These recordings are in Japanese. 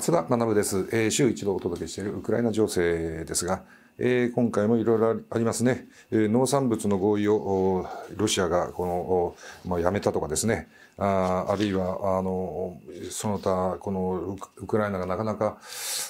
松田学です、え週一度お届けしているウクライナ情勢ですが、え今回もいろいろありますね、え農産物の合意をロシアがこの、まあ、やめたとかですねああるいはあのその他このウクライナがなかなか、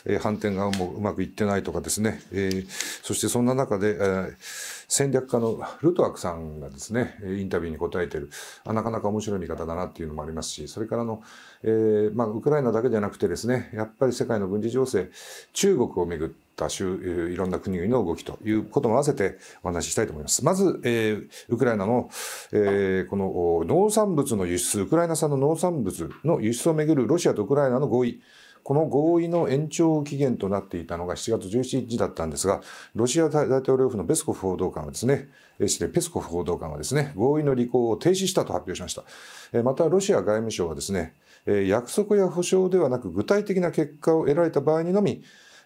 え反転がもううまくいってないとかですね、えそしてそんな中で、えー戦略家のルトワクさんがですね、インタビューに答えてる、あなかなか面白い見方だなっていうのもありますし、それからの、えー、まあ、ウクライナだけじゃなくてですね、やっぱり世界の軍事情勢、中国をめぐった州、いろんな国々の動きということも合わせてお話ししたいと思います。まず、えー、ウクライナの、えー、この農産物の輸出、ウクライナ産の農産物の輸出をめぐるロシアとウクライナの合意、この合意の延長期限となっていたのが7月17日だったんですが、ロシア大統領府のベスコフ報道官はですね、失礼、ペスコフ報道官はですね、合意の履行を停止したと発表しました。また、ロシア外務省はですね、約束や保証ではなく具体的な結果を得られた場合にのみ、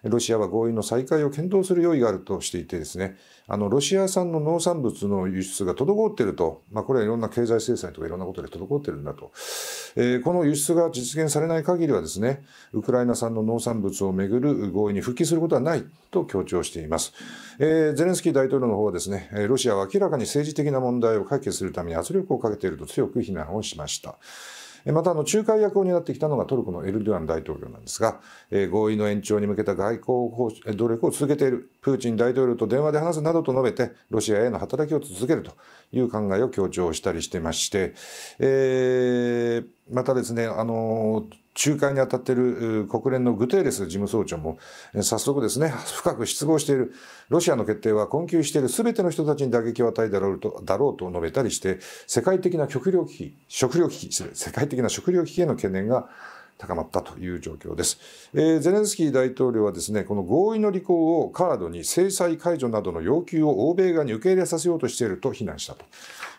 ロシアは合意の再開を検討する用意があるとしていてですね、あの、ロシア産の農産物の輸出が滞っていると、まあ、これはいろんな経済制裁とかいろんなことで滞っているんだと。えー、この輸出が実現されない限りはですね、ウクライナ産の農産物をめぐる合意に復帰することはないと強調しています。えー、ゼレンスキー大統領の方はですね、ロシアは明らかに政治的な問題を解決するために圧力をかけていると強く非難をしました。またあの仲介役を担ってきたのがトルコのエルドアン大統領なんですが、え合意の延長に向けた外交努力を続けているプーチン大統領と電話で話すなどと述べて、ロシアへの働きを続けるという考えを強調したりしてまして、えー、またですね、あのー仲介に当たっている国連のグテーレス事務総長も、早速ですね、深く失望している、ロシアの決定は困窮している全ての人たちに打撃を与えだろうと、だろうと述べたりして、世界的な食糧危機、食糧危機、世界的な食糧危機への懸念が高まったという状況です、えー、ゼレンスキー大統領はですねこの合意の履行をカードに制裁解除などの要求を欧米側に受け入れさせようとしていると非難したと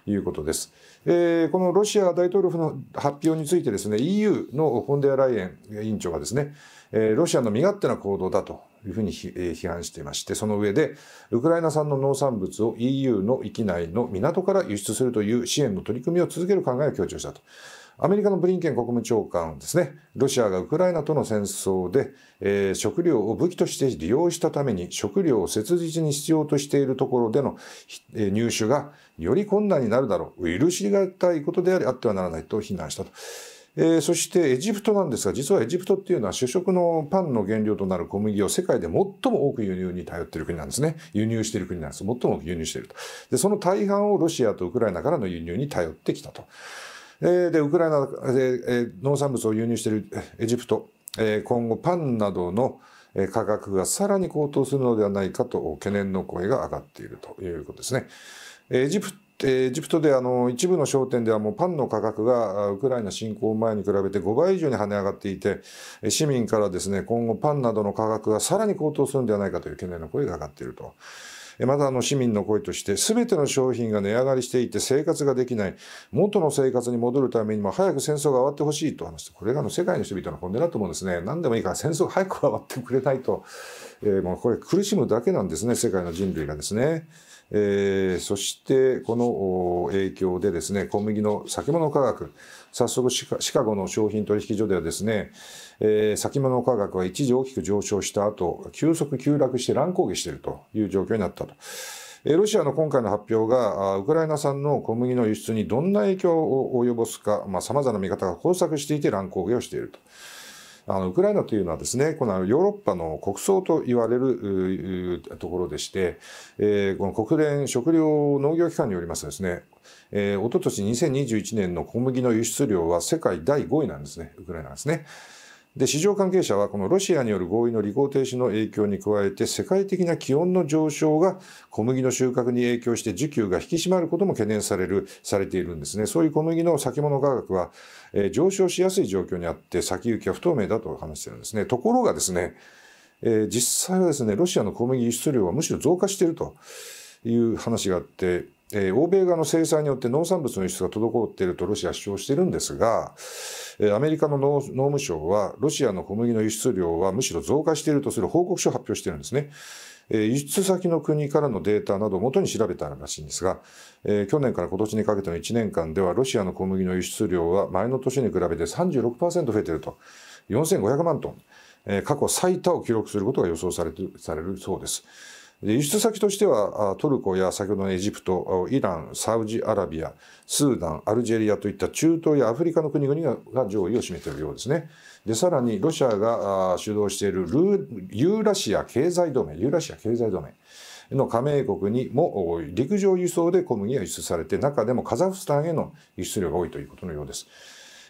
いうことです、えー、このロシア大統領府の発表についてですね EU のフォンデアライエン委員長がですね、えー、ロシアの身勝手な行動だというふうに批判していまして、その上で、ウクライナ産の農産物を EU の域内の港から輸出するという支援の取り組みを続ける考えを強調したと。アメリカのブリンケン国務長官ですね、ロシアがウクライナとの戦争で、えー、食料を武器として利用したために食料を切実に必要としているところでの、えー、入手がより困難になるだろう。許しがたいことでありあってはならないと非難したと。えー、そしてエジプトなんですが、実はエジプトっていうのは主食のパンの原料となる小麦を世界で最も多く輸入に頼っている国なんですね。輸入している国なんです。最も多く輸入していると。で、その大半をロシアとウクライナからの輸入に頼ってきたと。えー、でウクライナで、えー、農産物を輸入しているエジプト、えー、今後パンなどの価格がさらに高騰するのではないかと懸念の声が上がっているということですね。エジプトエジプトであの一部の商店ではもうパンの価格がウクライナ侵攻前に比べて5倍以上に跳ね上がっていて市民からですね今後パンなどの価格がさらに高騰するのではないかという懸念の声が上がっていると。またあの市民の声として全ての商品が値上がりしていて生活ができない元の生活に戻るためにも早く戦争が終わってほしいと話してこれがの世界の人々の本音だと思うんですね何でもいいから戦争が早く終わってくれないと、えー、もうこれ苦しむだけなんですね世界の人類がですね。えー、そしてこの影響でですね小麦の先物価格早速シカゴの商品取引所ではですね、えー、先物価格は一時大きく上昇した後、急速急落して乱高下しているという状況になったと。ロシアの今回の発表が、ウクライナ産の小麦の輸出にどんな影響を及ぼすか、まあ、様々な見方が交錯していて乱高下をしていると。あのウクライナというのはですね、このヨーロッパの国葬と言われるところでして、えー、この国連食糧農業機関によりますとですね、えー、おととし2021年の小麦の輸出量は世界第5位なんですね、ウクライナですね。で、市場関係者はこのロシアによる合意の履行停止の影響に加えて世界的な気温の上昇が小麦の収穫に影響して需給が引き締まることも懸念される、されているんですね。そういう小麦の先物価格は、えー、上昇しやすい状況にあって先行きは不透明だと話してるんですね。ところがですね、えー、実際はですね、ロシアの小麦輸出量はむしろ増加しているという話があって、えー、欧米側の制裁によって農産物の輸出が滞っているとロシアは主張しているんですが、えー、アメリカの農務省はロシアの小麦の輸出量はむしろ増加しているとする報告書を発表しているんですね。えー、輸出先の国からのデータなどをもとに調べたらしいんですが、えー、去年から今年にかけての1年間ではロシアの小麦の輸出量は前の年に比べて36%増えていると4500万トン、えー、過去最多を記録することが予想されてされるそうです。輸出先としてはトルコや先ほどのエジプトイランサウジアラビアスーダンアルジェリアといった中東やアフリカの国々が上位を占めているようですね。でさらにロシアが主導しているユーラシア経済同盟ユーラシア経済同盟の加盟国にも陸上輸送で小麦が輸出されて中でもカザフスタンへの輸出量が多いということのようです。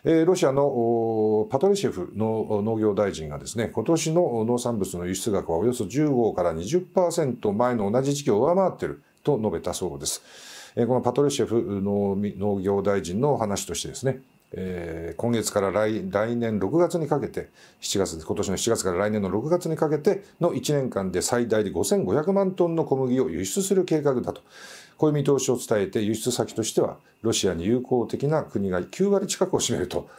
えー、ロシアのパトリシェフの農業大臣がですね、今年の農産物の輸出額はおよそ15から20%前の同じ時期を上回っていると述べたそうです。えー、このパトリシェフの農業大臣の話としてですね、えー、今月から来来年6月にかけて7月今年の7月から来年の6月にかけての1年間で最大で5500万トンの小麦を輸出する計画だとこういう見通しを伝えて輸出先としてはロシアに友好的な国が9割近くを占めると、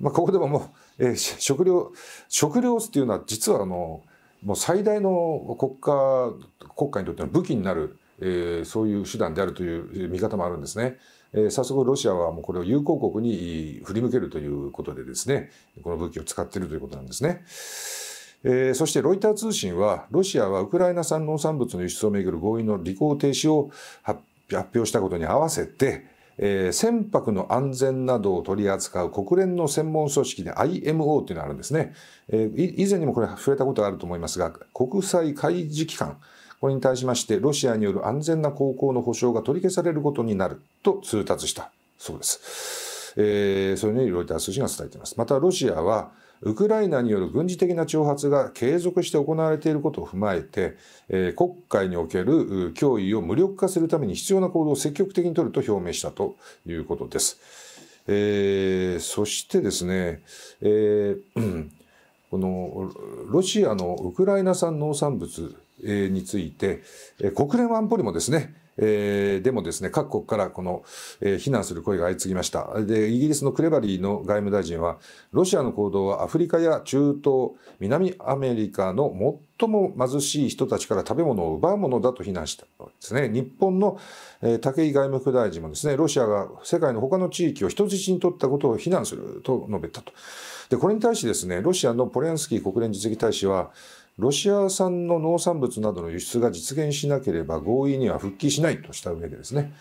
まあ、ここでももう、えー、食料食料っていうのは実はあのもう最大の国家国家にとっての武器になる、えー、そういう手段であるという見方もあるんですね。えー、早速ロシアはもうこれを友好国に振り向けるということでですねこの武器を使っているということなんですね。えー、そしてロイター通信はロシアはウクライナ産農産物の輸出をめぐる合意の履行停止を発表したことに合わせて、えー、船舶の安全などを取り扱う国連の専門組織で IMO というのがあるんですね、えー、以前にもこれ触れたことがあると思いますが国際海事機関これに対しましてロシアによる安全な航行の保障が取り消されることになると通達したそうです。えー、それにロイター通信が伝えています。またロシアはウクライナによる軍事的な挑発が継続して行われていることを踏まえて、えー、国会における脅威を無力化するために必要な行動を積極的に取ると表明したということです。えー、そしてですね、えー、このロシアのウクライナ産農産物について、国連安保理もですね、えー、でもですね、各国からこの、えー、非難する声が相次ぎました。で、イギリスのクレバリーの外務大臣は、ロシアの行動はアフリカや中東、南アメリカの最も貧しい人たちから食べ物を奪うものだと非難したわけですね。日本の、えー、武井外務副大臣もですね、ロシアが世界の他の地域を人質に取ったことを非難すると述べたと。で、これに対しですね、ロシアのポレンスキー国連実績大使は、ロシア産の農産物などの輸出が実現しなければ合意には復帰しないとした上でですね、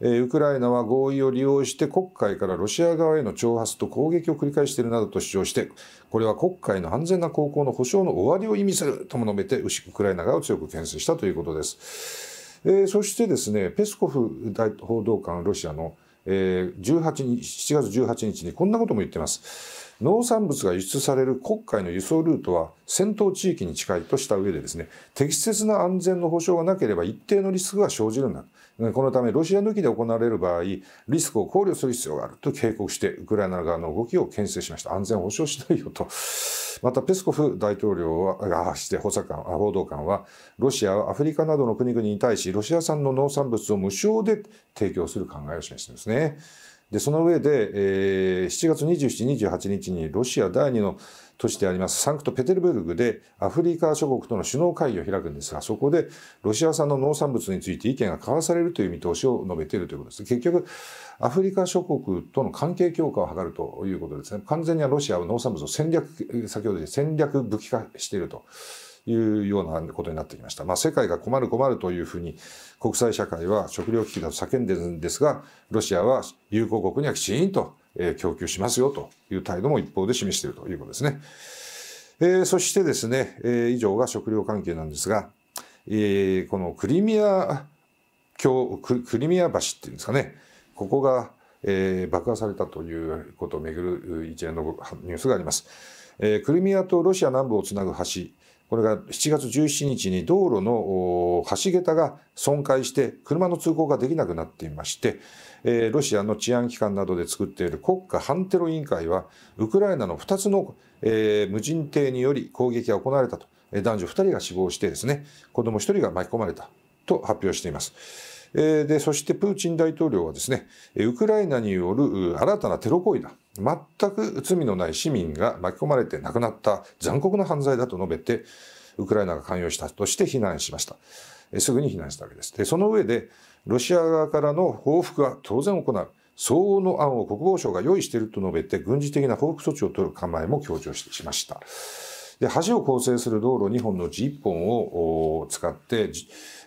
ウクライナは合意を利用して黒海からロシア側への挑発と攻撃を繰り返しているなどと主張してこれは黒海の安全な航行の保障の終わりを意味するとも述べてウクライナ側を強く牽制したということです、えー、そしてですねペスコフ大報道官ロシアの、えー、18日7月18日にこんなことも言っています農産物が輸出される国海の輸送ルートは戦闘地域に近いとした上でですね適切な安全の保障がなければ一定のリスクが生じるんだこのためロシア抜きで行われる場合リスクを考慮する必要があると警告してウクライナ側の動きを牽制しました安全保障しないよとまたペスコフ大統領はあして補佐官報道官はロシアはアフリカなどの国々に対しロシア産の農産物を無償で提供する考えを示してんですね。で、その上で、えー、7月27、28日にロシア第2の都市でありますサンクトペテルブルグでアフリカ諸国との首脳会議を開くんですが、そこでロシア産の農産物について意見が交わされるという見通しを述べているということです。結局、アフリカ諸国との関係強化を図るということですね。完全にはロシアは農産物を戦略、先ほど言戦略武器化していると。いうようなことになってきました。まあ、世界が困る困るというふうに国際社会は食糧危機だと叫んでるんですが、ロシアは友好国にはきちんと供給しますよという態度も一方で示しているということですね。えー、そしてですね、えー、以上が食糧関係なんですが、えー、このクリミア橋クリミア橋っていうんですかね、ここが、えー、爆破されたということをめぐる一連のニュースがあります。えー、クリミアとロシア南部をつなぐ橋これが7月17日に道路の橋桁が損壊して車の通行ができなくなっていまして、えー、ロシアの治安機関などで作っている国家反テロ委員会はウクライナの2つの、えー、無人艇により攻撃が行われたと男女2人が死亡してですね子ども1人が巻き込まれたと発表しています。でそしてプーチン大統領はですねウクライナによる新たなテロ行為だ全く罪のない市民が巻き込まれて亡くなった残酷な犯罪だと述べてウクライナが関与したとして非難しました。すぐに非難したわけです。でその上でロシア側からの報復は当然行う相応の案を国防省が用意していると述べて軍事的な報復措置を取る構えも強調しました。で橋を構成する道路2本のうち1本を使って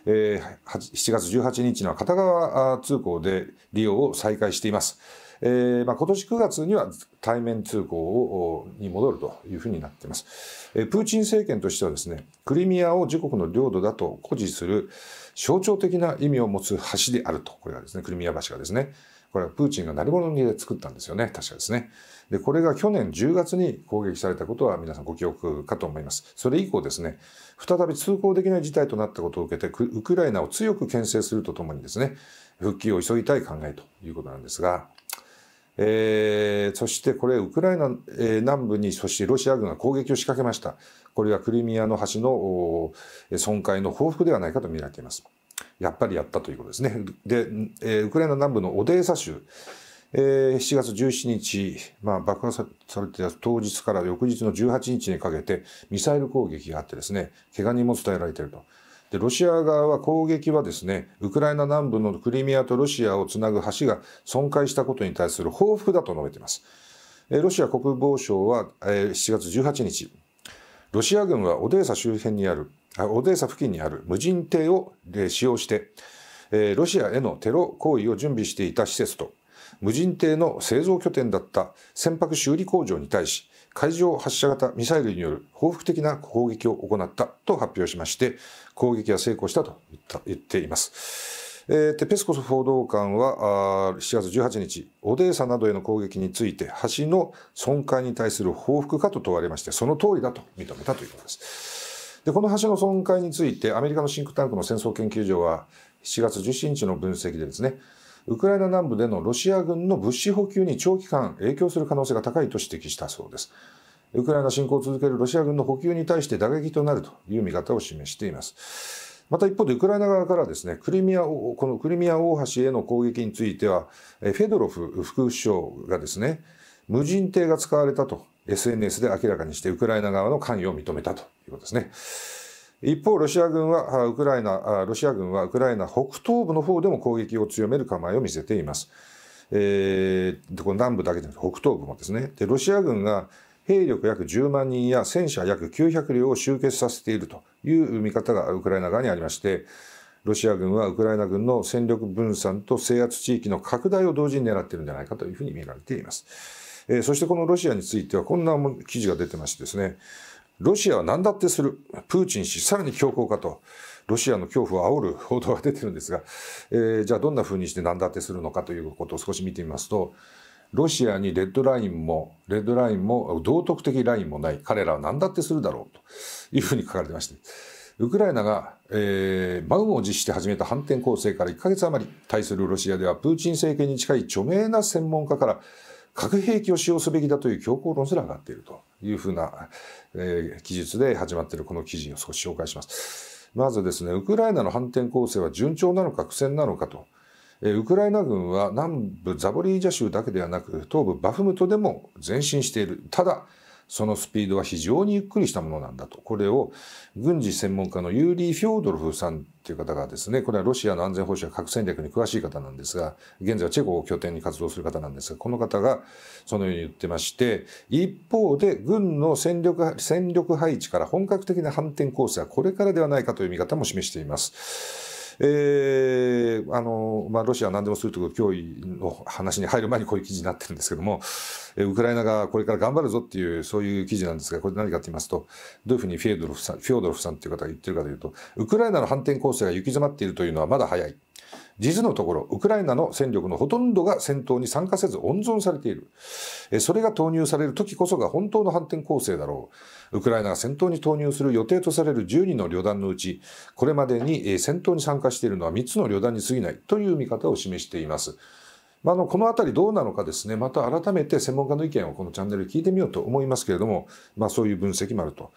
え7月18日の片側通行で利用を再開しています。えーまあ、今年9月には対面通行をに戻るというふうになっています。えー、プーチン政権としてはですね、クリミアを自国の領土だと誇示する象徴的な意味を持つ橋であると、これがですね、クリミア橋がですね、これはプーチンが何り物入で作ったんですよね。確かですね。で、これが去年10月に攻撃されたことは皆さんご記憶かと思います。それ以降ですね、再び通行できない事態となったことを受けて、ウクライナを強く牽制するとともにですね、復帰を急ぎたい考えということなんですが、えー、そしてこれ、ウクライナ、え南部に、そしてロシア軍が攻撃を仕掛けました。これはクリミアの橋の損壊の報復ではないかと見られています。やっぱりやったということですね。で、えー、ウクライナ南部のオデーサ州、えー、7月17日、まあ、爆破されて当日から翌日の18日にかけてミサイル攻撃があってですね、怪我人も伝えられていると。でロシア側は攻撃はですねウクライナ南部のクリミアとロシアをつなぐ橋が損壊したことに対する報復だと述べています。ロシア国防省は7月18日ロシア軍はオデーサ周辺にあるオデーサ付近にある無人艇を使用して、ロシアへのテロ行為を準備していた施設と、無人艇の製造拠点だった船舶修理工場に対し、海上発射型ミサイルによる報復的な攻撃を行ったと発表しまして、攻撃は成功したと言っています。えー、ペスコフ報道官はあ7月18日、オデーサなどへの攻撃について、橋の損壊に対する報復かと問われまして、その通りだと認めたということです。でこの橋の損壊についてアメリカのシンクタンクの戦争研究所は7月17日の分析でですねウクライナ南部でのロシア軍の物資補給に長期間影響する可能性が高いと指摘したそうですウクライナ侵攻を続けるロシア軍の補給に対して打撃となるという見方を示していますまた一方でウクライナ側からですねクリミアこのクリミア大橋への攻撃についてはフェドロフ副首相がですね無人艇が使われたと SNS で明らかにしてウクライナ側の関与を認めたということですね。一方、ロシア軍は、ウクライナ、ロシア軍はウクライナ北東部の方でも攻撃を強める構えを見せています。えー、こ南部だけでなく北東部もですね。で、ロシア軍が兵力約10万人や戦車約900両を集結させているという見方がウクライナ側にありまして、ロシア軍はウクライナ軍の戦力分散と制圧地域の拡大を同時に狙っているんじゃないかというふうに見られています。えそしてこのロシアについてはこんな記事が出てましてですね、ロシアは何だってする。プーチン氏、さらに強硬化と。ロシアの恐怖を煽る報道が出てるんですが、えー、じゃあどんなふうにして何だってするのかということを少し見てみますと、ロシアにレッドラインも、レッドラインも、道徳的ラインもない。彼らは何だってするだろうというふうに書かれてまして。ウクライナが、えー、ンを実施して始めた反転攻勢から1ヶ月余り対するロシアではプーチン政権に近い著名な専門家から核兵器を使用すべきだという強硬論すら上がっているというふうな、えー、記述で始まっているこの記事を少し紹介します。まずですね、ウクライナの反転攻勢は順調なのか苦戦なのかと。ウクライナ軍は南部ザボリージャ州だけではなく東部バフムトでも前進している。ただ、そのスピードは非常にゆっくりしたものなんだと。これを軍事専門家のユーリー・フョードルフさんという方がですね、これはロシアの安全保障や核戦略に詳しい方なんですが、現在はチェコを拠点に活動する方なんですが、この方がそのように言ってまして、一方で軍の戦力戦力配置から本格的な反転攻勢はこれからではないかという見方も示しています。えー、あの、まあ、ロシアは何でもするという脅威の話に入る前にこういう記事になってるんですけども、えー、ウクライナがこれから頑張るぞっていう、そういう記事なんですが、これ何かと言いますと、どういうふうにフィドロフさん、フィオドロフさんという方が言ってるかというと、ウクライナの反転攻勢が行き詰まっているというのはまだ早い。実のところ、ウクライナの戦力のほとんどが戦闘に参加せず温存されている。それが投入される時こそが本当の反転攻勢だろう。ウクライナが戦闘に投入する予定とされる10人の旅団のうち、これまでに戦闘に参加しているのは3つの旅団に過ぎないという見方を示しています。まあ、のこの辺りどうなのかですね、また改めて専門家の意見をこのチャンネルで聞いてみようと思いますけれども、まあ、そういう分析もあると。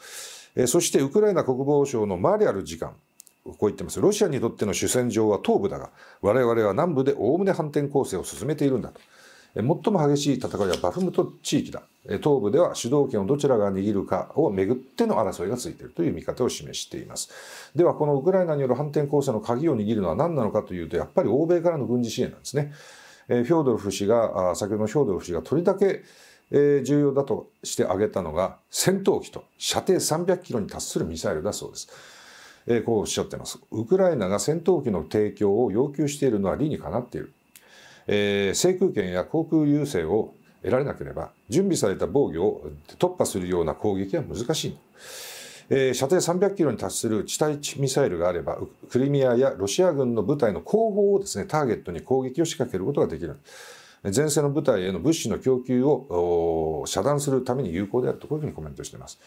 えそしてウクライナ国防省のマリアル次官。こう言ってますロシアにとっての主戦場は東部だが我々は南部でおおむね反転攻勢を進めているんだと最も激しい戦いはバフムト地域だ東部では主導権をどちらが握るかをめぐっての争いがついているという見方を示していますではこのウクライナによる反転攻勢の鍵を握るのは何なのかというとやっぱり欧米からの軍事支援なんですねフョードロフ氏が先ほどのフィョードロフ氏がとりだけ重要だとして挙げたのが戦闘機と射程300キロに達するミサイルだそうですこうおっしゃってます。ウクライナが戦闘機の提供を要求しているのは理にかなっている。えー、制空権や航空優勢を得られなければ準備された防御を突破するような攻撃は難しい、えー、射程300キロに達する地対地ミサイルがあればクリミアやロシア軍の部隊の後方をですねターゲットに攻撃を仕掛けることができる前線の部隊への物資の供給を遮断するために有効であるとこういうふうにコメントしています。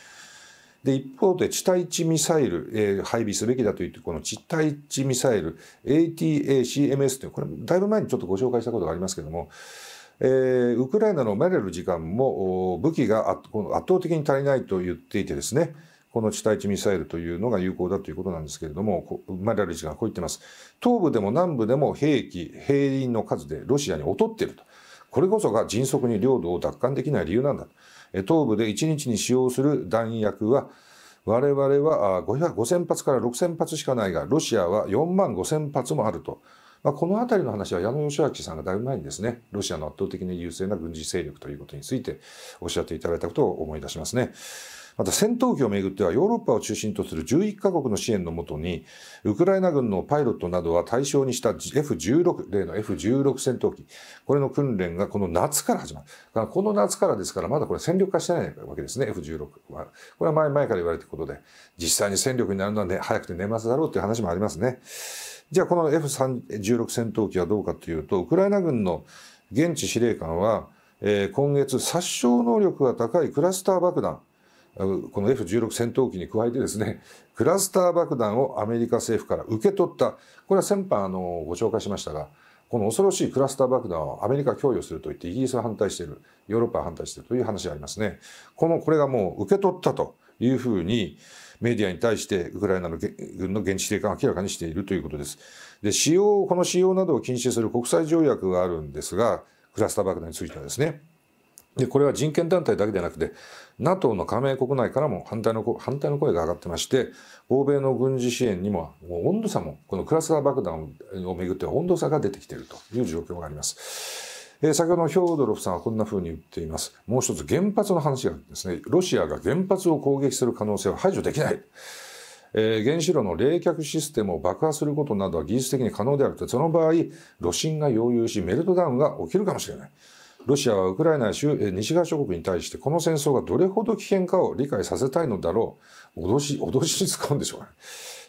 で一方で地対地ミサイル、えー、配備すべきだと言ってこの地対地ミサイル ATACMS というこれだいぶ前にちょっとご紹介したことがありますけども、えー、ウクライナの生まれる時間も武器が圧倒的に足りないと言っていてですねこの地対地ミサイルというのが有効だということなんですけれども、生まれる時間はこう言ってます。東部でも南部でも兵器、兵員の数でロシアに劣っていると。これこそが迅速に領土を奪還できない理由なんだと。東部で1日に使用する弾薬は我々は5000発から6000発しかないがロシアは4万5000発もあると、まあ、この辺りの話は矢野義明さんがだいぶ前にですねロシアの圧倒的に優勢な軍事勢力ということについておっしゃっていただいたことを思い出しますね。また戦闘機をめぐってはヨーロッパを中心とする11カ国の支援のもとにウクライナ軍のパイロットなどは対象にした F16 例の F16 戦闘機これの訓練がこの夏から始まるこの夏からですからまだこれ戦力化してないわけですね F16 はこれは前々から言われていることで実際に戦力になるのは、ね、早くて年末だろうという話もありますねじゃあこの F16 戦闘機はどうかというとウクライナ軍の現地司令官は、えー、今月殺傷能力が高いクラスター爆弾この F16 戦闘機に加えてですね クラスター爆弾をアメリカ政府から受け取ったこれは先般あのご紹介しましたがこの恐ろしいクラスター爆弾をアメリカ供与すると言ってイギリスは反対しているヨーロッパは反対しているという話がありますね。このこれがもう受け取ったというふうにメディアに対してウクライナの軍の現地定感を明らかにしているということです。で使用この使用などを禁止する国際条約があるんですがクラスター爆弾についてはですね。でこれは人権団体だけでなくて NATO の加盟国内からも反対の反対の声が上がってまして欧米の軍事支援にももう温度差もこのクラスター爆弾をめぐっては温度差が出てきているという状況があります。えー、先ほどのヒョードロフさんはこんな風に言っています。もう一つ原発の話がですね、ロシアが原発を攻撃する可能性は排除できない。えー、原子炉の冷却システムを爆破することなどは技術的に可能であると、その場合、炉心が溶融しメルトダウンが起きるかもしれない。ロシアはウクライナ州西側諸国に対してこの戦争がどれほど危険かを理解させたいのだろう。脅し、脅しに使うんでしょ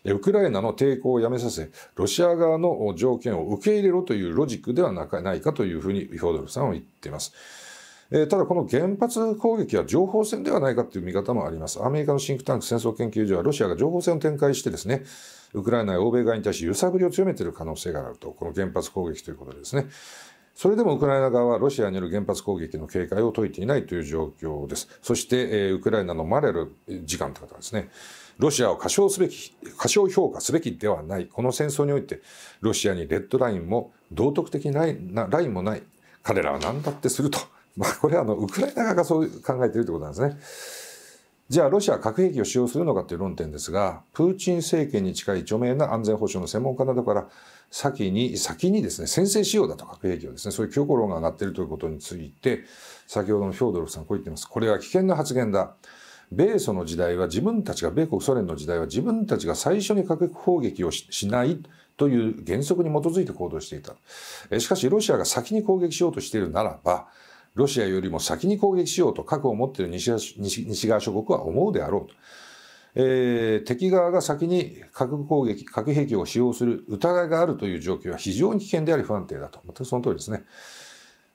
うね。ウクライナの抵抗をやめさせ、ロシア側の条件を受け入れろというロジックではないかというふうにフォードルさんは言っています。ただこの原発攻撃は情報戦ではないかという見方もあります。アメリカのシンクタンク戦争研究所はロシアが情報戦を展開してですね、ウクライナや欧米側に対し揺さぶりを強めている可能性があると、この原発攻撃ということでですね。それでもウクライナ側はロシアによる原発攻撃の警戒を解いていないという状況です。そして、えウクライナのマレル次官という方ですね。ロシアを過小すべき、過小評価すべきではない。この戦争において、ロシアにレッドラインも道徳的ラインなラインもない。彼らは何だってすると。まあ、これはあの、ウクライナ側がそう考えているということなんですね。じゃあ、ロシアは核兵器を使用するのかという論点ですが、プーチン政権に近い著名な安全保障の専門家などから、先に、先にですね、先制しようだと核兵器をですね、そういう強行論が上がっているということについて、先ほどのヒョードロフさん、こう言っています。これは危険な発言だ。米ソの時代は自分たちが、米国ソ連の時代は自分たちが最初に核攻撃をしないという原則に基づいて行動していた。しかし、ロシアが先に攻撃しようとしているならば、ロシアよりも先に攻撃しようと核を持っている西側諸国は思うであろうと。えー、敵側が先に核攻撃、核兵器を使用する疑いがあるという状況は非常に危険であり不安定だと。またその通りですね。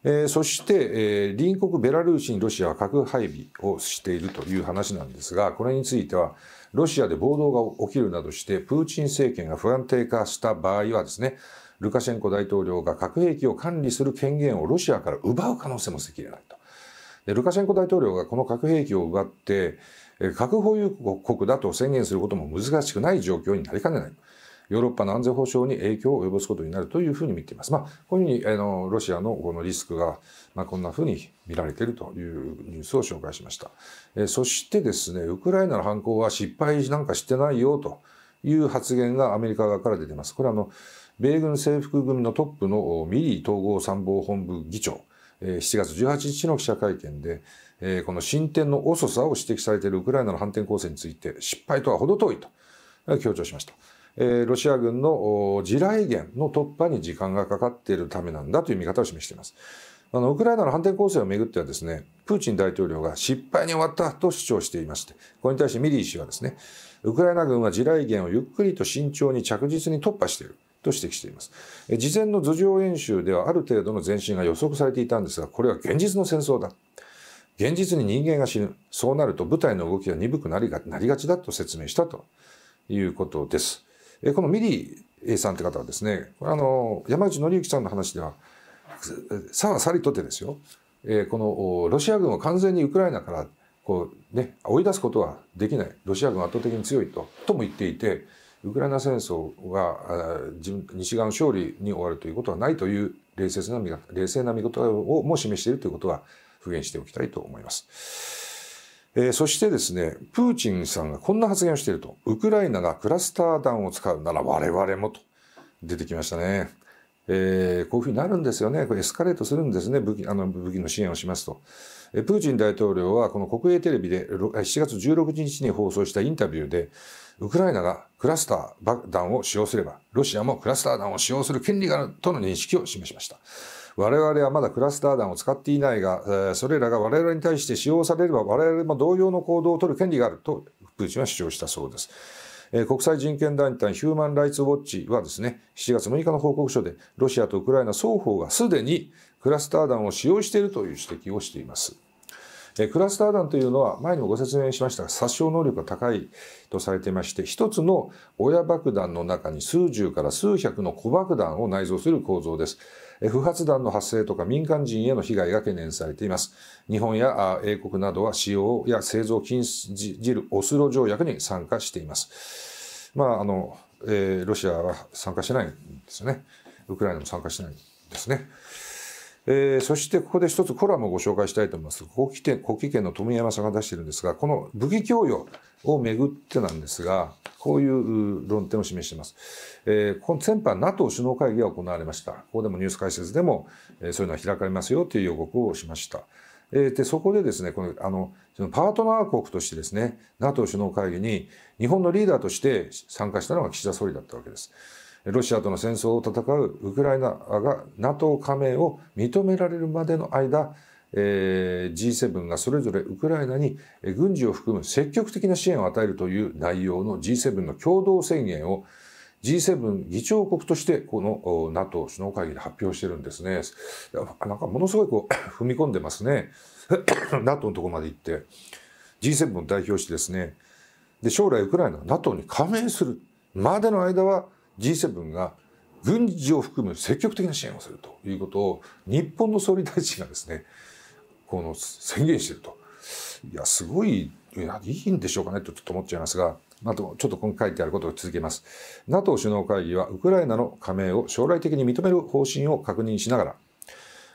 えー、そして、えー、隣国ベラルーシにロシアは核配備をしているという話なんですが、これについては、ロシアで暴動が起きるなどして、プーチン政権が不安定化した場合はですね、ルカシェンコ大統領が核兵器を管理する権限をロシアから奪う可能性も捨きれないと。でルカシェンコ大統領がこの核兵器を奪って、核保有国だと宣言することも難しくない状況になりかねない。ヨーロッパの安全保障に影響を及ぼすことになるというふうに見ています。まあ、こういうふうにあのロシアのこのリスクが、まあ、こんなふうに見られているというニュースを紹介しました。えそしてですね、ウクライナの犯行は失敗なんかしてないよという発言がアメリカ側から出ています。これはあの米軍制服組のトップのミリー統合参謀本部議長、7月18日の記者会見で、えー、この進展の遅さを指摘されているウクライナの反転攻勢について失敗とは程遠いと強調しました。えー、ロシア軍の地雷原の突破に時間がかかっているためなんだという見方を示しています。あのウクライナの反転攻勢をめぐってはですねプーチン大統領が失敗に終わったと主張していましてこれに対してミリー氏はですねウクライナ軍は地雷原をゆっくりと慎重に着実に突破していると指摘しています事前の図上演習ではある程度の前進が予測されていたんですがこれは現実の戦争だ現実に人間が死ぬ。そうなると部隊の動きが鈍くなりがなりがちだと説明したということです。えこのミリーさんって方はですね、あの、山内紀之さんの話では、さはさりとてですよ、えこのロシア軍を完全にウクライナからこう、ね、追い出すことはできない。ロシア軍は圧倒的に強いと、とも言っていて、ウクライナ戦争が西側の勝利に終わるということはないという冷静な見方冷静な見方をも示しているということは復元しておきたいと思います。えー、そしてですね、プーチンさんがこんな発言をしていると、ウクライナがクラスター弾を使うなら我々もと出てきましたね。えー、こういうふうになるんですよね。これエスカレートするんですね。武器あの武器の支援をしますと、えー。プーチン大統領はこの国営テレビで7月16日に放送したインタビューで、ウクライナがクラスター弾を使用すれば、ロシアもクラスター弾を使用する権利があるとの認識を示しました。我々はまだクラスター弾を使っていないが、それらが我々に対して使用されれば我々も同様の行動を取る権利があるとプーチンは主張したそうです。国際人権団体ヒューマン・ライツ・ウォッチはですね、7月6日の報告書で、ロシアとウクライナ双方がすでにクラスター弾を使用しているという指摘をしています。えクラスター弾というのは前にもご説明しましたが殺傷能力が高いとされていまして一つの親爆弾の中に数十から数百の小爆弾を内蔵する構造です。不発弾の発生とか民間人への被害が懸念されています。日本や英国などは使用や製造禁じるオスロ条約に参加しています。まあ、あの、えー、ロシアは参加してないんですよね。ウクライナも参加してないんですね。えー、そしてここで一つコラムをご紹介したいと思います。国旗県国旗県の富山さんが出しているんですが、この武器供与をめぐってなんですが、こういう論点を示しています。えー、この先般 NATO 首脳会議が行われました。ここでもニュース解説でも、えー、そういうのは開かれますよという予告をしました。えー、でそこでですねこのあのそのパートナー国としてですね NATO 首脳会議に日本のリーダーとして参加したのが岸田総理だったわけです。ロシアとの戦争を戦うウクライナが NATO 加盟を認められるまでの間、えー、G7 がそれぞれウクライナに軍事を含む積極的な支援を与えるという内容の G7 の共同宣言を G7 議長国としてこの NATO 首脳会議で発表してるんですね。なんかものすごいこう 踏み込んでますね。NATO のとこまで行って G7 を代表してですねで将来ウクライナは NATO に加盟するまでの間は G7 が軍事を含む積極的な支援をするということを日本の総理大臣がですねこの宣言してるといやすごいいいんでしょうかねとちょっと思っちゃいますがあとちょっと今回書いてあることを続けます NATO 首脳会議はウクライナの加盟を将来的に認める方針を確認しながら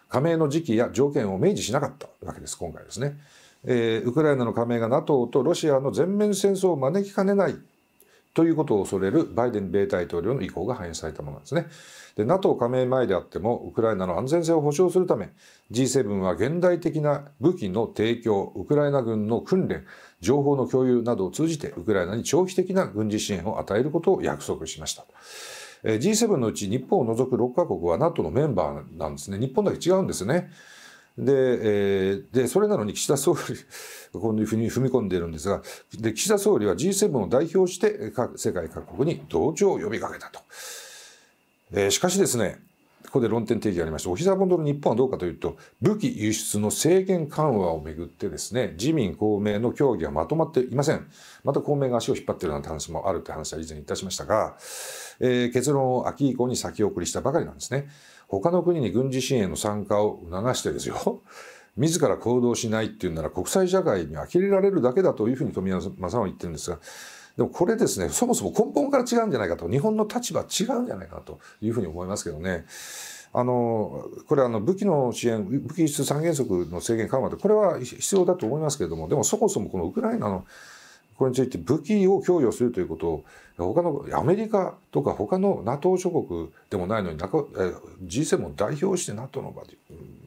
加盟の時期や条件を明示しなかったわけです今回ですね、えー、ウクライナの加盟が NATO とロシアの全面戦争を招きかねないということを恐れるバイデン米大統領の意向が反映されたものなんですね。で NATO 加盟前であってもウクライナの安全性を保障するため G7 は現代的な武器の提供ウクライナ軍の訓練情報の共有などを通じてウクライナに長期的な軍事支援を与えることを約束しました。G7 のうち日本を除く6カ国は NATO のメンバーなんですね。日本だけ違うんですね。で、えー、で、それなのに岸田総理、こういうふうに踏み込んでいるんですが、で、岸田総理は G7 を代表して、世界各国に同調を呼びかけたと。えー、しかしですね、ここで論点提起がありまして、お膝元の日本はどうかというと、武器輸出の制限緩和をめぐってですね、自民公明の協議はまとまっていません。また公明が足を引っ張っているなんて話もあるって話は以前いたしましたが、えー、結論を秋以降に先送りしたばかりなんですね。他の国に軍事支援の参加を促してですよ、自ら行動しないっていうなら国際社会に呆れられるだけだというふうに富山さんは言ってるんですが、でもこれですね、そもそも根本から違うんじゃないかと、日本の立場違うんじゃないかというふうに思いますけどね。あのこれあの武器の支援、武器輸出三原則の制限緩和って、これは必要だと思いますけれども、でもそもそもこのウクライナのこれについて武器を供与するということを他のアメリカとか他の NATO 諸国でもないのに G7 を代表して NATO の場で、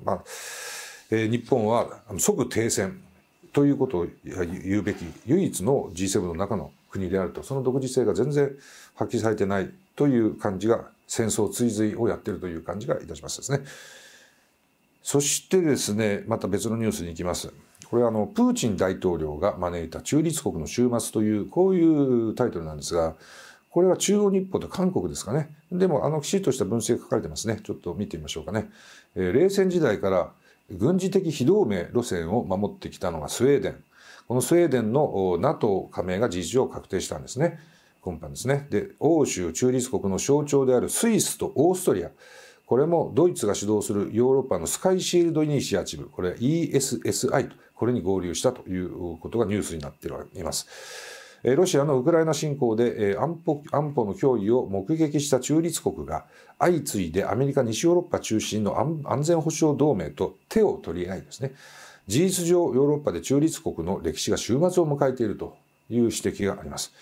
まあえ日本は即停戦ということを言うべき唯一の G7 の中の国であるとその独自性が全然発揮されてないという感じが戦争追随をやってるという感じがいたしますですね。そしてですねまた別のニュースに行きます。これはあのプーチン大統領が招いた中立国の終末というこういうタイトルなんですがこれは中央日報と韓国ですかねでもあのきちっとした文章が書かれてますねちょっと見てみましょうかね、えー、冷戦時代から軍事的非同盟路線を守ってきたのがスウェーデンこのスウェーデンの NATO 加盟が事実上確定したんですね今般ですねで欧州中立国の象徴であるスイスとオーストリアこれもドイツが主導するヨーロッパのスカイシールドイニシアチブ、これは ESSI と、これに合流したということがニュースになっています。ロシアのウクライナ侵攻で安保安保の脅威を目撃した中立国が相次いでアメリカ、西ヨーロッパ中心の安全保障同盟と手を取り合いですね、事実上ヨーロッパで中立国の歴史が終末を迎えているという指摘があります。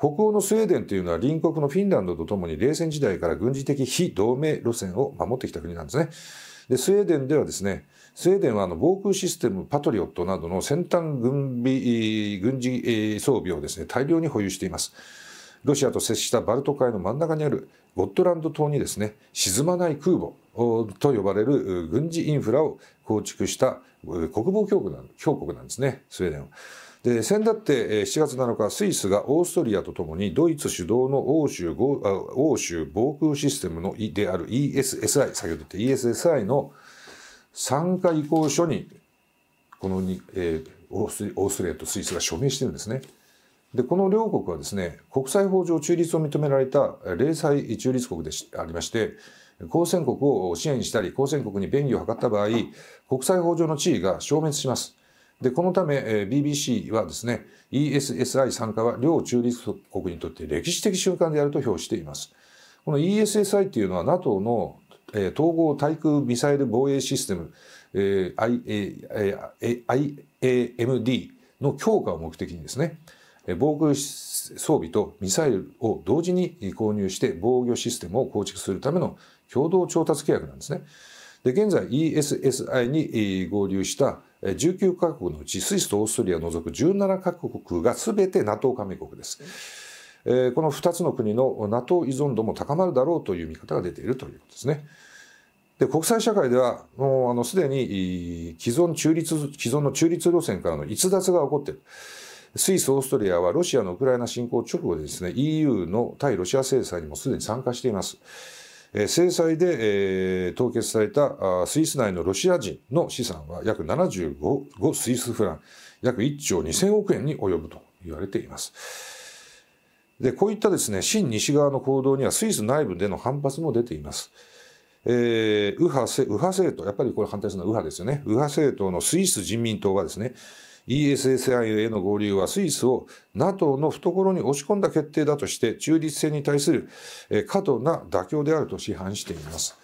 北欧のスウェーデンというのは隣国のフィンランドとともに冷戦時代から軍事的非同盟路線を守ってきた国なんですね。でスウェーデンではですねスウェーデンはあの防空システムパトリオットなどの先端軍備軍事装備をですね大量に保有しています。ロシアと接したバルト海の真ん中にあるゴットランド島にですね沈まない空母と呼ばれる軍事インフラを構築した国防強国なん強国なんですねスウェーデンは。で先だって7月7日スイスがオーストリアとともにドイツ主導の欧州欧州防空システムのである ESSI 先ほど言った ESSI の参加意向書にこのに、えー、オーストリアとスイスが署名してるんですね。でこの両国はですね国際法上中立を認められた零細中立国でありまして交戦国を支援したり交戦国に便宜を図った場合国際法上の地位が消滅します。で、このため、えー、BBC はですね、ESSI 参加は両中立国にとって歴史的習慣であると評しています。この ESSI っていうのは NATO の、え統合対空ミサイル防衛システム、えー、IAMD の強化を目的にですね、防空装備とミサイルを同時に購入して防御システムを構築するための共同調達契約なんですね。で現在 ESSI に合流した19カ国のうちスイスとオーストリアを除く17カ国が全て NATO 加盟国です。この2つの国の NATO 依存度も高まるだろうという見方が出ているということですね。で国際社会ではもうあのすでに既存中立既存の中立路線からの逸脱が起こっている。スイス、オーストリアはロシアのウクライナ侵攻直後でですね EU の対ロシア制裁にもすでに参加しています。制裁で凍結されたスイス内のロシア人の資産は約75スイスフラン約1兆2000億円に及ぶと言われています。でこういったですね新西側の行動にはスイス内部での反発も出ています。えー、右派右派政党やっぱりこれ反対するのは右派ですよね右派政党のスイス人民党がですね ESSI への合流はスイスを NATO の懐に押し込んだ決定だとして中立性に対する過度な妥協であると批判しています。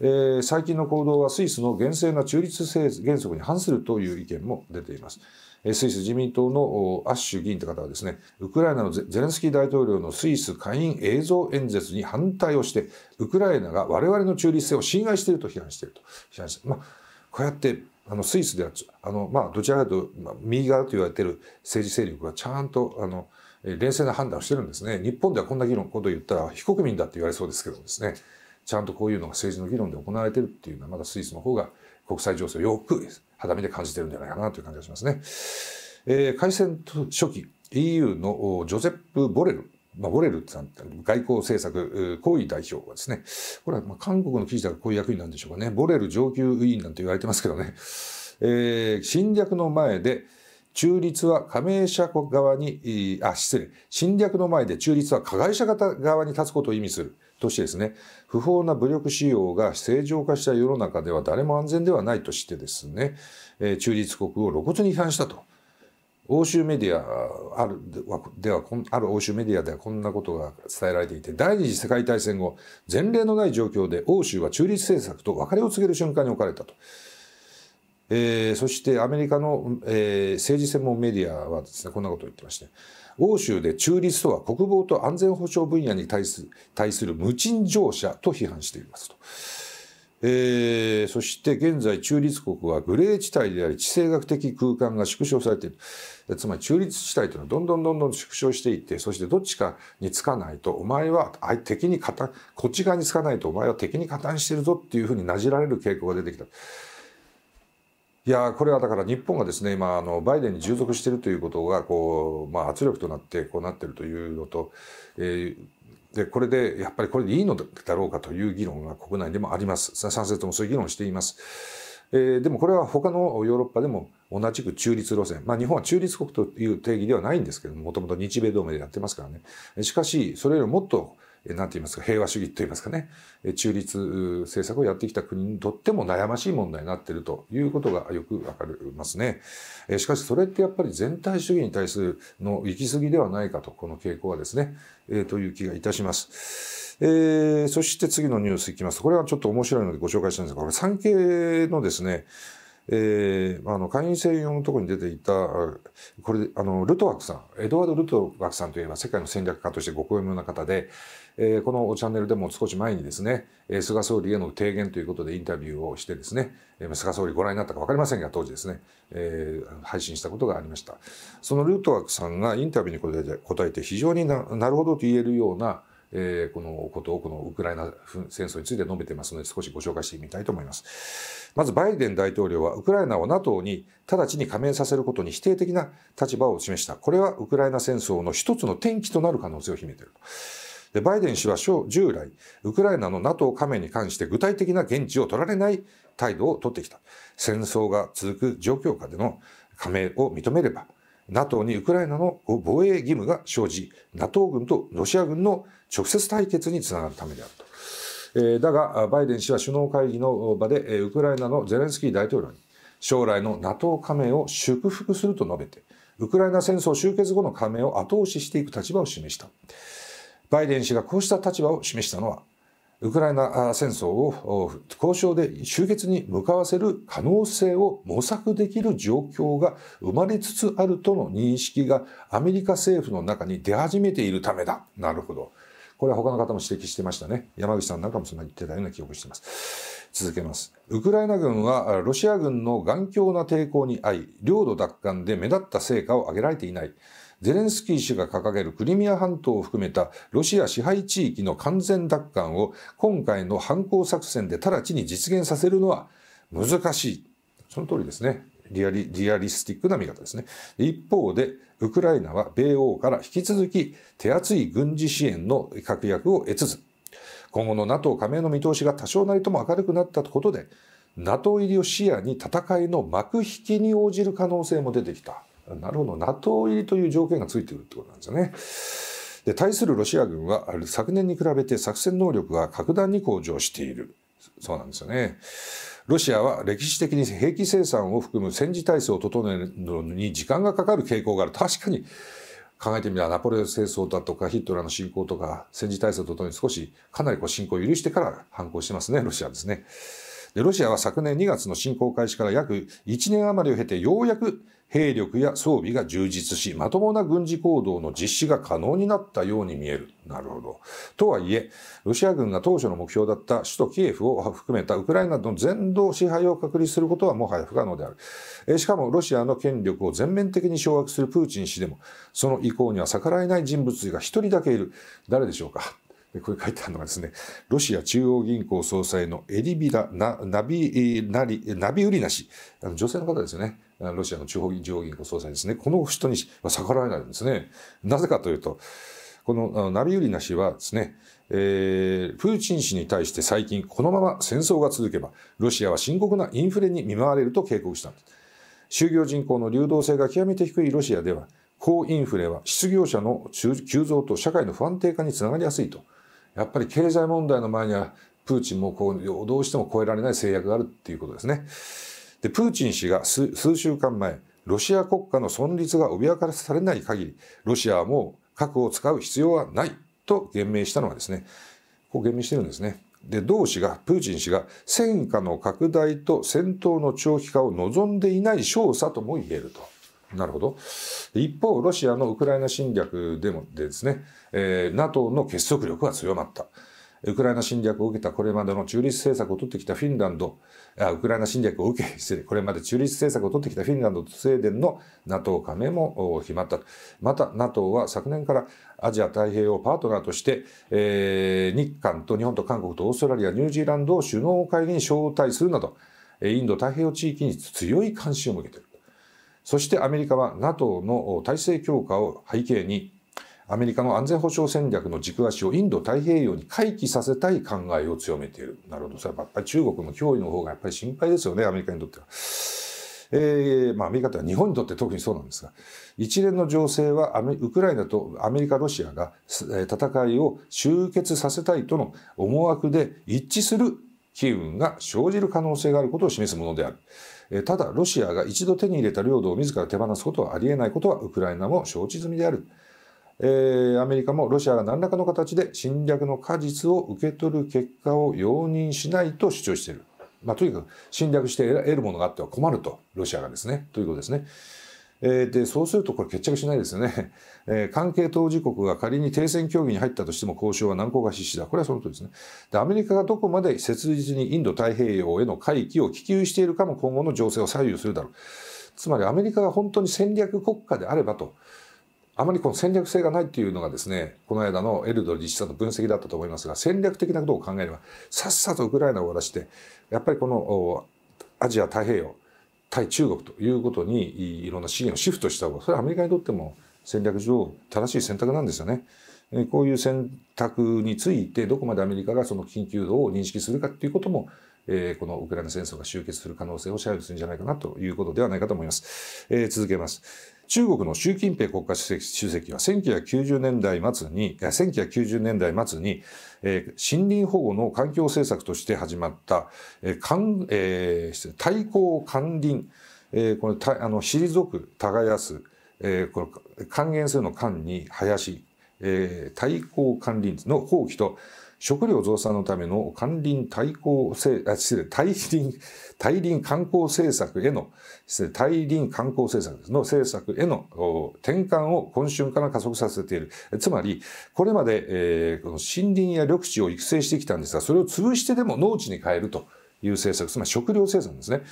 えー、最近の行動はスイスの厳正な中立性原則に反するという意見も出ています。スイス自民党のアッシュ議員という方はですね、ウクライナのゼレンスキー大統領のスイス下院映像演説に反対をして、ウクライナが我々の中立性を侵害していると批判していると。批判してまあ、こうやってあのスイスではあの、まあ、どちらかというと右側と言われている政治勢力がちゃんとあの冷静な判断をしてるんですね日本ではこんな議論ことを言ったら非国民だって言われそうですけどですねちゃんとこういうのが政治の議論で行われてるっていうのはまだスイスの方が国際情勢をよく肌身で感じてるんじゃないかなという感じがしますね。えー、開戦初期 EU のジョゼップ・ボレルまあ、ボレルさんって外交政策、高位代表はですね、これはまあ韓国の記事だからこういう役員なんでしょうかね、ボレル上級委員なんて言われてますけどね、えー、侵略の前で、中立は加盟者国側に、あ、失礼、侵略の前で中立は加害者方側に立つことを意味するとしてですね、不法な武力使用が正常化した世の中では誰も安全ではないとしてですね、え中立国を露骨に批判したと。欧州メディアあるではある欧州メディアではこんなことが伝えられていて第二次世界大戦後前例のない状況で欧州は中立政策と別れを告げる瞬間に置かれたと。えー、そしてアメリカの、えー、政治専門メディアはですねこんなことを言ってまして、欧州で中立とは国防と安全保障分野に対する対する無賃乗車と批判していますと。えー、そして現在中立国はグレー地帯であり地政学的空間が縮小されているつまり中立地帯というのはどんどんどんどん縮小していってそしてどっちかにつかないとお前は敵に加担こっち側につかないとお前は敵に加担してるぞっていうふうになじられる傾向が出てきた。いやこれはだから日本がですね今あのバイデンに従属しているということがこう、まあ、圧力となってこうなってるというのと、えで、これで、やっぱりこれでいいのだろうかという議論が国内でもあります。賛成ともそういう議論しています。えー、でもこれは他のヨーロッパでも同じく中立路線。まあ日本は中立国という定義ではないんですけども、もともと日米同盟でやってますからね。しかし、それよりもっと何て言いますか、平和主義と言いますかね、中立政策をやってきた国にとっても悩ましい問題になっているということがよくわかりますね。しかしそれってやっぱり全体主義に対するの行き過ぎではないかと、この傾向はですね、という気がいたします。えー、そして次のニュースいきますこれはちょっと面白いのでご紹介したいんですが、これ産経のですね、えー、あの会員制のところに出ていたこれあのルトワクさんエドワード・ルトワクさんといえば世界の戦略家としてご好有名な方で、えー、このチャンネルでも少し前にですね菅総理への提言ということでインタビューをしてですね菅総理ご覧になったか分かりませんが当時ですね、えー、配信したことがありましたそのルトワクさんがインタビューに答えて非常になるほどと言えるようなえー、このことをこのウクライナ戦争について述べてますので少しご紹介してみたいと思います。まずバイデン大統領はウクライナを NATO に直ちに加盟させることに否定的な立場を示した。これはウクライナ戦争の一つの転機となる可能性を秘めているでバイデン氏は従来ウクライナの NATO 加盟に関して具体的な現地を取られない態度を取ってきた戦争が続く状況下での加盟を認めれば NATO にウクライナの防衛義務が生じ、NATO 軍とロシア軍の直接対決につながるためであると。えだが、バイデン氏は首脳会議の場で、ウクライナのゼレンスキー大統領に、将来の NATO 加盟を祝福すると述べて、ウクライナ戦争終結後の加盟を後押ししていく立場を示した。バイデン氏がこうした立場を示したのは、ウクライナ戦争を交渉で終結に向かわせる可能性を模索できる状況が生まれつつあるとの認識がアメリカ政府の中に出始めているためだ。なるほど。これは他の方も指摘してましたね。山口さんなんかもそんな言ってたような記憶してます。続けます。ウクライナ軍はロシア軍の頑強な抵抗に遭い、領土奪還で目立った成果を上げられていない。ゼレンスキー氏が掲げるクリミア半島を含めたロシア支配地域の完全奪還を今回の反攻作戦で直ちに実現させるのは難しい。その通りですね。リアリリアリスティックな見方ですね。一方で、ウクライナは米欧から引き続き手厚い軍事支援の確約を得つつ、今後の NATO 加盟の見通しが多少なりとも明るくなったことで、NATO 入りを視野に戦いの幕引きに応じる可能性も出てきた。なるほど NATO 入りという条件がついているってことなんですよね。で対するロシア軍は昨年に比べて作戦能力が格段に向上しているそうなんですよね。ロシアは歴史的に兵器生産を含む戦時体制を整えるのに時間がかかる傾向がある。確かに考えてみればナポレオン戦争だとかヒットラーの侵攻とか戦時体制を整え少しかなりこう侵攻を許してから反抗してますね、ロシアですね。でロシアは昨年2月の侵攻開始から約1年余りを経てようやく兵力や装備が充実し、まともな軍事行動の実施が可能になったように見える。なるほど。とはいえ、ロシア軍が当初の目標だった首都キエフを含めたウクライナの全土支配を確立することはもはや不可能である。しかも、ロシアの権力を全面的に掌握するプーチン氏でも、その意向には逆らえない人物が一人だけいる。誰でしょうかで、これ書いてあるのがですね、ロシア中央銀行総裁のエリビラ・ナビ、ナリ、ナビウリナ氏、あの女性の方ですよね。ロシアの中央銀行総裁ですね。この人に逆らえないんですね。なぜかというと、このナビウリナ氏はですね、えー、プーチン氏に対して最近このまま戦争が続けば、ロシアは深刻なインフレに見舞われると警告したんです。就業人口の流動性が極めて低いロシアでは、高インフレは失業者の急増と社会の不安定化につながりやすいと。やっぱり経済問題の前には、プーチンもこうどうしても超えられない制約があるっていうことですね。でプーチン氏が数週間前ロシア国家の存立が脅かされない限りロシアはもう核を使う必要はないと言明したのはですねこう言明してるんですね。で同氏がプーチン氏が戦火の拡大と戦闘の長期化を望んでいない少佐とも言えると。なるほど。一方、ロシアのウクライナ侵略でもでですね、えー、NATO の結束力は強まった。ウクライナ侵略を受けたこれまでの中立政策を取ってきたフィンランド、あウクライナ侵略を受け、失礼、これまで中立政策を取ってきたフィンランドとスウェーデンの NATO 加盟も決まったと。また NATO は昨年からアジア太平洋パートナーとして、えー、日韓と日本と韓国とオーストラリア、ニュージーランドを首脳会議に招待するなど、インド太平洋地域に強い関心を向けている。そしてアメリカは NATO の体制強化を背景にアメリカの安全保障戦略の軸足をインド太平洋に回帰させたい考えを強めている。なるほど。それはやっぱり中国の脅威の方がやっぱり心配ですよね、アメリカにとっては。えー、まあ、アメリカとは日本にとって特にそうなんですが、一連の情勢はウクライナとアメリカ、ロシアが戦いを終結させたいとの思惑で一致する機運が生じる可能性があることを示すものである。ただ、ロシアが一度手に入れた領土を自ら手放すことはありえないことはウクライナも承知済みである。えー、アメリカもロシアが何らかの形で侵略の果実を受け取る結果を容認しないと主張している。まあ、とにかく侵略して得るものがあっては困ると、ロシアがですね、ということですね。えでそうするとこれ決着しないですよね、えー、関係当事国が仮に停戦協議に入ったとしても交渉は難航が必至だこれはその通りですねでアメリカがどこまで切実にインド太平洋への回帰を希求しているかも今後の情勢を左右するだろうつまりアメリカが本当に戦略国家であればとあまりこの戦略性がないっていうのがですね、この間のエルドリッチさんの分析だったと思いますが、戦略的なことを考えれば、さっさとウクライナを終わらして、やっぱりこのアジア太平洋、対中国ということにいろんな資源をシフトした方が、それはアメリカにとっても戦略上正しい選択なんですよね。こういう選択について、どこまでアメリカがその緊急度を認識するかということも、このウクライナ戦争が終結する可能性を支配するんじゃないかなということではないかと思います。続けます。中国の習近平国家主席は1990年代末に、1990年代末に、えー、森林保護の環境政策として始まった、えー、かんえー、対抗管林、えー、これたあの退く耕す、えー、この還元するの管に林、えー、対抗管林の放棄と食料増産のための関理対抗せ、あ、失礼、対林、対林観光政策への、失礼、対林観光政策の政策への転換を今春から加速させている。つまり、これまで、えー、この森林や緑地を育成してきたんですが、それを潰してでも農地に変えるという政策、つまり食料生産ですね。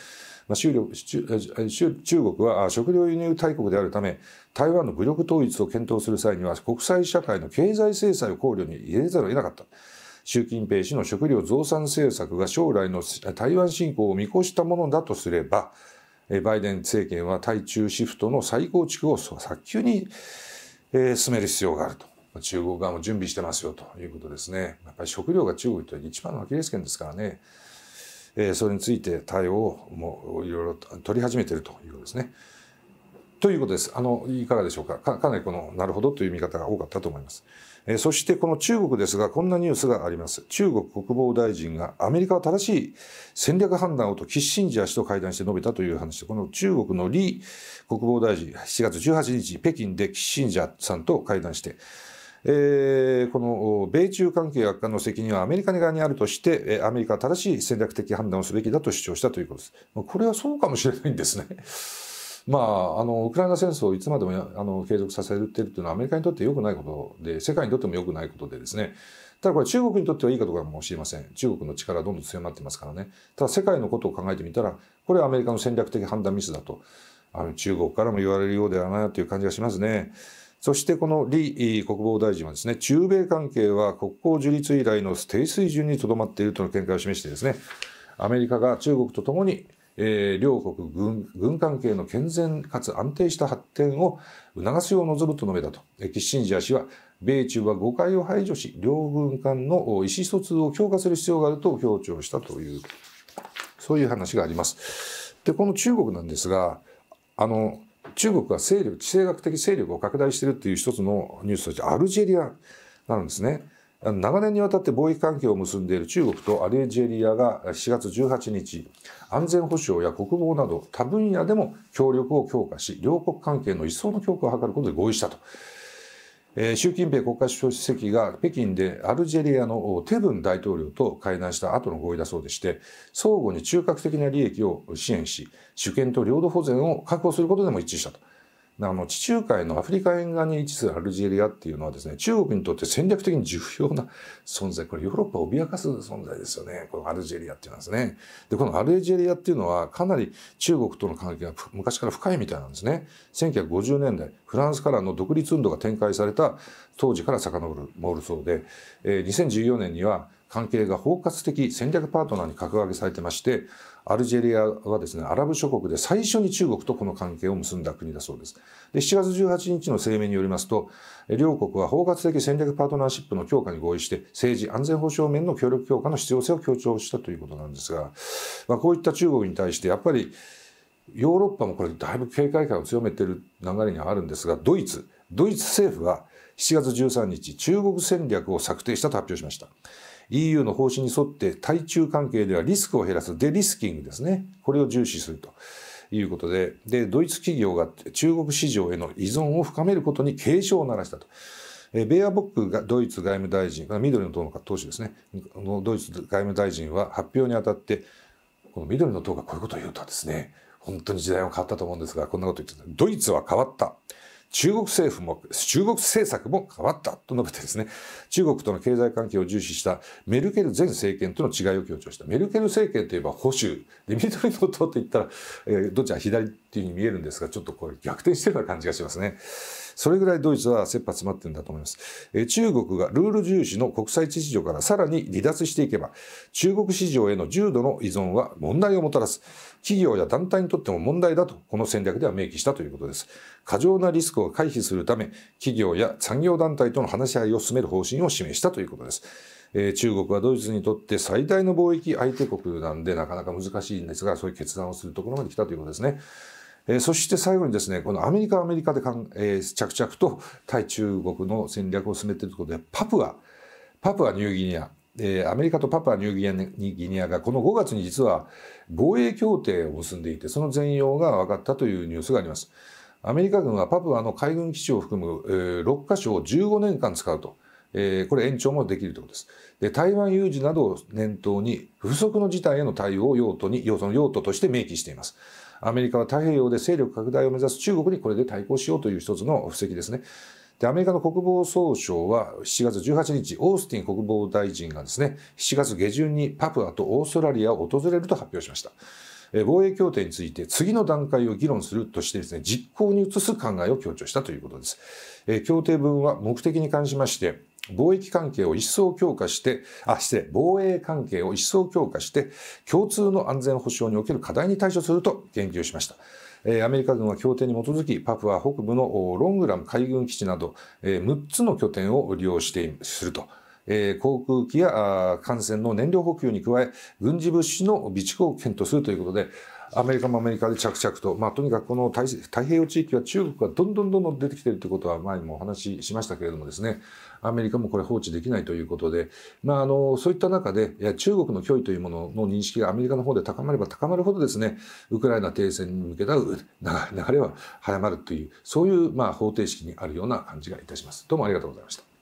まあ、中国は食料輸入大国であるため台湾の武力統一を検討する際には国際社会の経済制裁を考慮に入れざるを得なかった。習近平氏の食料増産政策が将来の台湾侵攻を見越したものだとすればバイデン政権は対中シフトの再構築を早急に進める必要があると中国側も準備してますよということですねやっぱり食料が中国と一番のアキレス腱ですからねそれについて対応をもういろいろ取り始めているということですね。ということです。あのいかがでしょうかか。かなりこのなるほどという見方が多かったと思います。えそしてこの中国ですが、こんなニュースがあります。中国国防大臣がアメリカは正しい戦略判断をとキッシンジャー氏と会談して述べたという話で、この中国の李国防大臣、7月18日、北京でキッシンジャーさんと会談して、えー、この米中関係悪化の責任はアメリカ側にあるとして、アメリカは正しい戦略的判断をすべきだと主張したということです。これはそうかもしれないんですね。まあ、あのウクライナ戦争をいつまでもあの継続させてるっていうのはアメリカにとってよくないことで世界にとってもよくないことでですねただこれ中国にとってはいいかどうかもしれません中国の力どんどん強まってますからねただ世界のことを考えてみたらこれはアメリカの戦略的判断ミスだとあの中国からも言われるようではないという感じがしますね。そしてこの李国防大臣はですね、中米関係は国交樹立以来の低水準にとどまっているとの見解を示してですね、アメリカが中国とともにえー、両国軍軍関係の健全かつ安定した発展を促すよう望むと述べたと、えー、キッシンジャー氏は米中は誤解を排除し両軍間の意思疎通を強化する必要があると強調したというそういう話があります。でこの中国なんですがあの中国が勢力地政学的勢力を拡大しているという一つのニュースとしてアルジェリアなんですね。長年にわたって貿易関係を結んでいる中国とアルジェリアが4月18日安全保障や国防など他分野でも協力を強化し両国関係の一層の強化を図ることで合意したと。えー、習近平国家主席が北京でアルジェリアのテブン大統領と会談した後の合意だそうでして相互に中核的な利益を支援し主権と領土保全を確保することでも一致したと。あの地中海のアフリカ沿岸に位置するアルジェリアっていうのはですね中国にとって戦略的に重要な存在これヨーロッパを脅かす存在ですよねこのアルジェリアっていうはですねでこのアルジェリアっていうのはかなり中国との関係が昔から深いみたいなんですね1950年代フランスからの独立運動が展開された当時から遡るモールそうで、2014年には関係が包括的戦略パートナーに格上げされてましてアルジェリアはですね、アラブ諸国で最初に中国とこの関係を結んだ国だそうです。で、7月18日の声明によりますと、両国は包括的戦略パートナーシップの強化に合意して、政治安全保障面の協力強化の必要性を強調したということなんですが、まあ、こういった中国に対してやっぱりヨーロッパもこれだいぶ警戒感を強めている流れにはあるんですが、ドイツ、ドイツ政府は7月13日、中国戦略を策定したと発表しました。EU の方針に沿って対中関係ではリスクを減らすデリスキングですね。これを重視するということで、で、ドイツ企業が中国市場への依存を深めることに警鐘を鳴らしたと。えベアボックがドイツ外務大臣、緑の党の党首ですね、のドイツ外務大臣は発表にあたって、この緑の党がこういうことを言うとはですね、本当に時代は変わったと思うんですが、こんなこと言ってた。ドイツは変わった。中国政府も、中国政策も変わったと述べてですね、中国との経済関係を重視したメルケル前政権との違いを強調した。メルケル政権といえば保守。で、緑の党と言ったら、えー、どっちは左っていうふうに見えるんですが、ちょっとこれ逆転してるような感じがしますね。それぐらいドイツは切羽詰まってるんだと思います。え中国がルール重視の国際秩序からさらに離脱していけば、中国市場への重度の依存は問題をもたらす。企業や団体にとっても問題だとこの戦略では明記したということです。過剰なリスクを回避するため企業や産業団体との話し合いを進める方針を示したということです。えー、中国はドイツにとって最大の貿易相手国なんでなかなか難しいんですがそういう決断をするところまで来たということですね。えー、そして最後にですね、このアメリカはアメリカでかん、えー、着々と対中国の戦略を進めているということで、パプア、パプアニューギニア、えー、アメリカとパパニューギニアがこの5月に実は防衛協定を結んでいてその全容が分かったというニュースがあります。アメリカ軍はパプアの海軍基地を含む、えー、6カ所を15年間使うと、えー、これ延長もできるということです。で台湾有事などを念頭に不測の事態への対応を用途にの用途として明記しています。アメリカは太平洋で勢力拡大を目指す中国にこれで対抗しようという一つの布石ですね。でアメリカの国防総省は7月18日オースティン国防大臣がですね7月下旬にパプアとオーストラリアを訪れると発表しました。防衛協定について次の段階を議論するとしてですね実行に移す考えを強調したということです。協定文は目的に関しまして貿易関係を一層強化して、あ、失礼、防衛関係を一層強化して、共通の安全保障における課題に対処すると言及しました。アメリカ軍は協定に基づき、パプア北部のロングラム海軍基地など、6つの拠点を利用してすると。航空機や艦船の燃料補給に加え、軍事物資の備蓄を検討するということで、アメリカもアメリカで着々と、まあ、とにかくこの太平洋地域は中国がどんどんどんどん出てきているということは前にもお話ししましたけれどもですね、アメリカもこれ放置できないということで、まあ、あのそういった中でいや中国の脅威というものの認識がアメリカの方で高まれば高まるほどですねウクライナ停戦に向けた流れは早まるというそういうまあ方程式にあるような感じがいたします。どうもありがとうございました